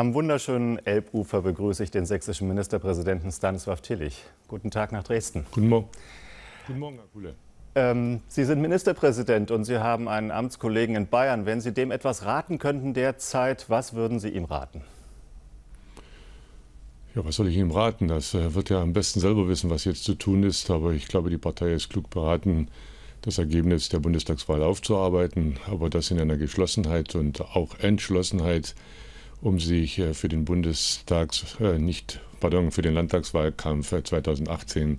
Am wunderschönen Elbufer begrüße ich den sächsischen Ministerpräsidenten Stanislav Tillich. Guten Tag nach Dresden. Guten Morgen. Guten Morgen, Herr Kuhle. Ähm, Sie sind Ministerpräsident und Sie haben einen Amtskollegen in Bayern. Wenn Sie dem etwas raten könnten derzeit, was würden Sie ihm raten? Ja, was soll ich ihm raten? Das äh, wird er am besten selber wissen, was jetzt zu tun ist. Aber ich glaube, die Partei ist klug beraten, das Ergebnis der Bundestagswahl aufzuarbeiten. Aber das in einer Geschlossenheit und auch Entschlossenheit um sich äh, für den Bundestags äh, nicht pardon für den Landtagswahlkampf 2018 äh,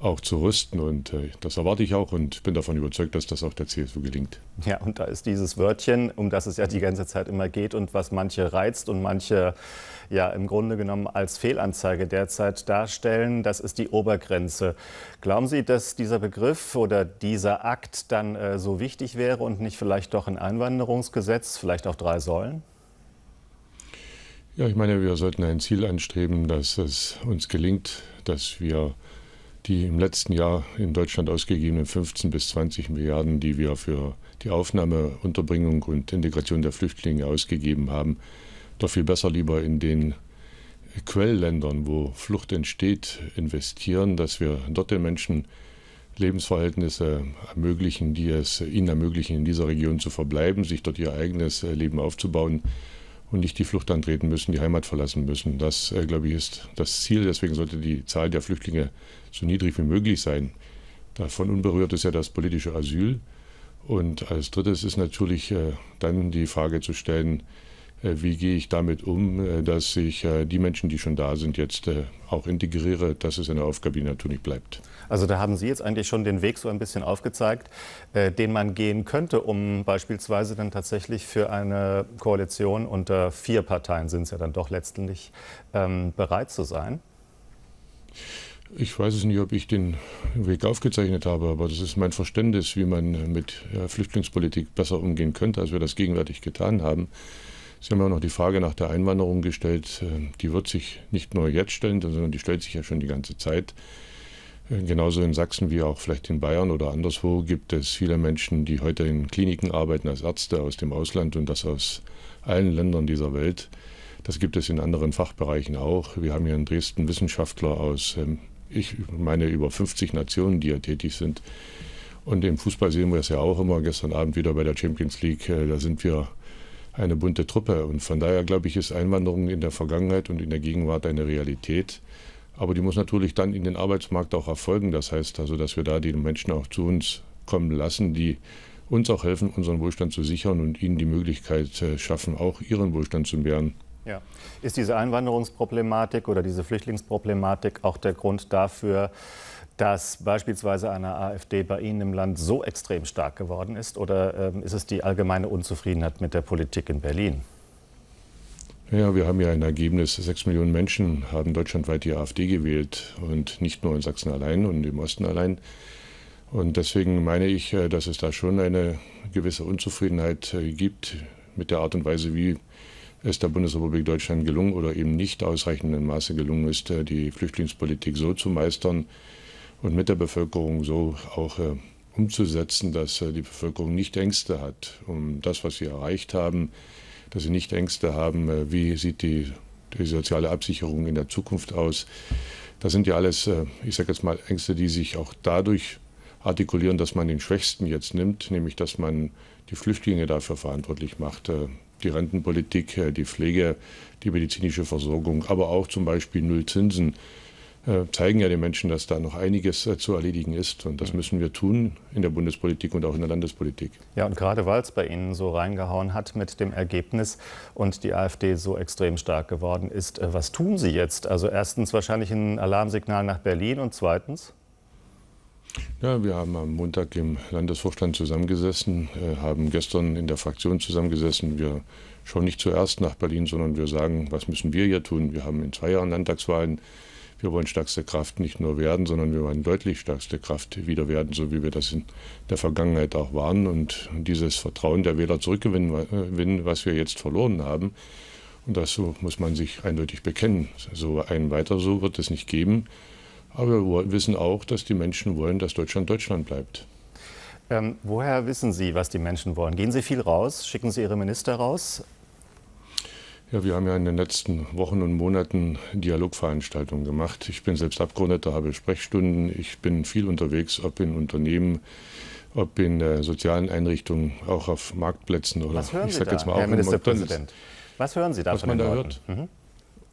auch zu rüsten. Und äh, das erwarte ich auch und bin davon überzeugt, dass das auch der CSU gelingt. Ja, und da ist dieses Wörtchen, um das es ja die ganze Zeit immer geht und was manche reizt und manche ja im Grunde genommen als Fehlanzeige derzeit darstellen, das ist die Obergrenze. Glauben Sie, dass dieser Begriff oder dieser Akt dann äh, so wichtig wäre und nicht vielleicht doch ein Einwanderungsgesetz, vielleicht auch drei Säulen? Ja, ich meine, wir sollten ein Ziel anstreben, dass es uns gelingt, dass wir die im letzten Jahr in Deutschland ausgegebenen 15 bis 20 Milliarden, die wir für die Aufnahme, Unterbringung und Integration der Flüchtlinge ausgegeben haben, doch viel besser lieber in den Quellländern, wo Flucht entsteht, investieren, dass wir dort den Menschen Lebensverhältnisse ermöglichen, die es ihnen ermöglichen, in dieser Region zu verbleiben, sich dort ihr eigenes Leben aufzubauen und nicht die Flucht antreten müssen, die Heimat verlassen müssen. Das, äh, glaube ich, ist das Ziel. Deswegen sollte die Zahl der Flüchtlinge so niedrig wie möglich sein. Davon unberührt ist ja das politische Asyl. Und als drittes ist natürlich äh, dann die Frage zu stellen, äh, wie gehe ich damit um, äh, dass ich äh, die Menschen, die schon da sind, jetzt auch integriere, dass es eine Aufgabe, die natürlich bleibt. Also da haben Sie jetzt eigentlich schon den Weg so ein bisschen aufgezeigt, den man gehen könnte, um beispielsweise dann tatsächlich für eine Koalition unter vier Parteien sind es ja dann doch letztendlich ähm, bereit zu sein. Ich weiß es nicht, ob ich den Weg aufgezeichnet habe, aber das ist mein Verständnis, wie man mit Flüchtlingspolitik besser umgehen könnte, als wir das gegenwärtig getan haben. Sie haben ja auch noch die Frage nach der Einwanderung gestellt. Äh, die wird sich nicht nur jetzt stellen, sondern die stellt sich ja schon die ganze Zeit. Äh, genauso in Sachsen wie auch vielleicht in Bayern oder anderswo gibt es viele Menschen, die heute in Kliniken arbeiten als Ärzte aus dem Ausland und das aus allen Ländern dieser Welt. Das gibt es in anderen Fachbereichen auch. Wir haben hier in Dresden Wissenschaftler aus, ähm, ich meine, über 50 Nationen, die hier tätig sind. Und im Fußball sehen wir es ja auch immer. Gestern Abend wieder bei der Champions League, äh, da sind wir eine bunte Truppe. Und von daher, glaube ich, ist Einwanderung in der Vergangenheit und in der Gegenwart eine Realität. Aber die muss natürlich dann in den Arbeitsmarkt auch erfolgen. Das heißt also, dass wir da die Menschen auch zu uns kommen lassen, die uns auch helfen, unseren Wohlstand zu sichern und ihnen die Möglichkeit äh, schaffen, auch ihren Wohlstand zu mehren. Ja. Ist diese Einwanderungsproblematik oder diese Flüchtlingsproblematik auch der Grund dafür, dass beispielsweise eine AfD bei Ihnen im Land so extrem stark geworden ist? Oder ähm, ist es die allgemeine Unzufriedenheit mit der Politik in Berlin? Ja, wir haben ja ein Ergebnis. Sechs Millionen Menschen haben deutschlandweit die AfD gewählt und nicht nur in Sachsen allein und im Osten allein. Und deswegen meine ich, äh, dass es da schon eine gewisse Unzufriedenheit äh, gibt mit der Art und Weise, wie es der Bundesrepublik Deutschland gelungen oder eben nicht ausreichenden Maße gelungen ist, äh, die Flüchtlingspolitik so zu meistern, und mit der Bevölkerung so auch äh, umzusetzen, dass äh, die Bevölkerung nicht Ängste hat um das, was sie erreicht haben, dass sie nicht Ängste haben, äh, wie sieht die, die, soziale Absicherung in der Zukunft aus. Das sind ja alles, ich sage jetzt mal, Ängste, die sich auch dadurch artikulieren, dass man den Schwächsten jetzt nimmt, nämlich dass man die Flüchtlinge dafür verantwortlich macht die Rentenpolitik, die Pflege, die medizinische Versorgung, aber auch zum Beispiel Nullzinsen. Äh, zeigen ja den Menschen, dass da noch einiges äh, zu erledigen ist. Und das mhm. müssen wir tun in der Bundespolitik und auch in der Landespolitik. Ja, und gerade weil es bei Ihnen so reingehauen hat mit dem Ergebnis und die AfD so extrem stark geworden ist, äh, was tun Sie jetzt? Also erstens wahrscheinlich ein Alarmsignal nach Berlin und zweitens? Ja, wir haben am Montag im Landesvorstand zusammengesessen, haben gestern in der Fraktion zusammengesessen. Wir schauen nicht zuerst nach Berlin, sondern wir sagen, was müssen wir hier tun? Wir haben in zwei Jahren Landtagswahlen. Wir wollen stärkste Kraft nicht nur werden, sondern wir wollen deutlich stärkste Kraft wieder werden, so wie wir das in der Vergangenheit auch waren. Und dieses Vertrauen der Wähler zurückgewinnen, äh, was wir jetzt verloren haben, und dazu muss man sich eindeutig bekennen. So ein Weiter so wird es nicht geben. Aber wir wissen auch, dass die Menschen wollen, dass Deutschland Deutschland bleibt. Ähm, woher wissen Sie, was die Menschen wollen? Gehen Sie viel raus? Schicken Sie Ihre Minister raus? Ja, wir haben ja in den letzten Wochen und Monaten Dialogveranstaltungen gemacht. Ich bin selbst Abgeordneter, habe Sprechstunden. Ich bin viel unterwegs, ob in Unternehmen, ob in äh, sozialen Einrichtungen, auch auf Marktplätzen oder Was hören ich sage jetzt mal auch Herr Ministerpräsident, was hören Sie da was von man den da Leuten? hört? Mhm.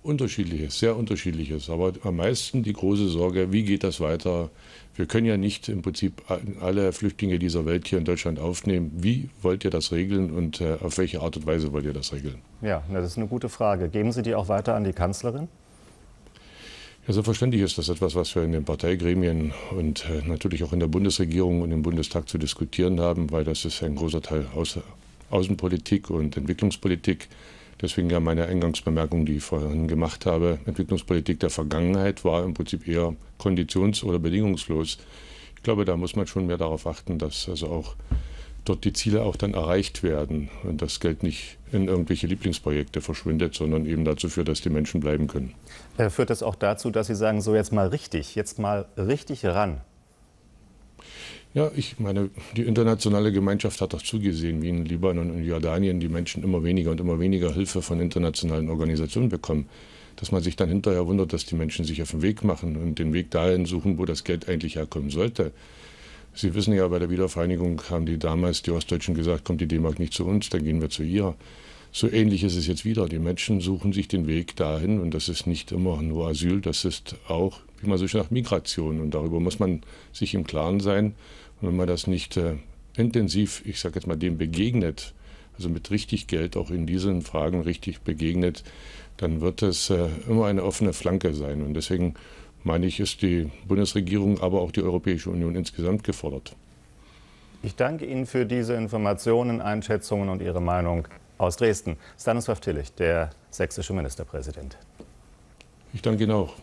Unterschiedliches, sehr unterschiedliches. Aber am meisten die große Sorge, wie geht das weiter? Wir können ja nicht im Prinzip alle Flüchtlinge dieser Welt hier in Deutschland aufnehmen. Wie wollt ihr das regeln und äh, auf welche Art und Weise wollt ihr das regeln? Ja, das ist eine gute Frage. Geben Sie die auch weiter an die Kanzlerin? Ja, selbstverständlich ist das etwas, was wir in den Parteigremien und äh, natürlich auch in der Bundesregierung und im Bundestag zu diskutieren haben, weil das ist ein großer Teil Außenpolitik und Entwicklungspolitik. Deswegen ja meine Eingangsbemerkung, die ich vorhin gemacht habe. Entwicklungspolitik der Vergangenheit war im Prinzip eher konditions- oder bedingungslos. Ich glaube, da muss man schon mehr darauf achten, dass also auch dort die Ziele auch dann erreicht werden und das Geld nicht in irgendwelche Lieblingsprojekte verschwindet, sondern eben dazu führt, dass die Menschen bleiben können. Äh, führt das auch dazu, dass Sie sagen, so jetzt mal richtig, jetzt mal richtig ran? Ja, ich meine, die internationale Gemeinschaft hat doch zugesehen, wie in Libanon und Jordanien die Menschen immer weniger und immer weniger Hilfe von internationalen Organisationen bekommen. Dass man sich dann hinterher wundert, dass die Menschen sich auf den Weg machen und den Weg dahin suchen, wo das Geld eigentlich herkommen sollte. Sie wissen ja, bei der Wiedervereinigung haben die damals, die Ostdeutschen, gesagt, kommt die D-Mark nicht zu uns, dann gehen wir zu ihr. So ähnlich ist es jetzt wieder. Die Menschen suchen sich den Weg dahin und das ist nicht immer nur Asyl, das ist auch, wie man so schön sagt, Migration. Und darüber muss man sich im Klaren sein. Und wenn man das nicht äh, intensiv, ich sage jetzt mal, dem begegnet, also mit richtig Geld auch in diesen Fragen richtig begegnet, dann wird es äh, immer eine offene Flanke sein. Und deswegen meine ich, ist die Bundesregierung, aber auch die Europäische Union insgesamt gefordert. Ich danke Ihnen für diese Informationen, Einschätzungen und Ihre Meinung. Aus Dresden, Stanislav Tillich, der sächsische Ministerpräsident. Ich danke Ihnen auch.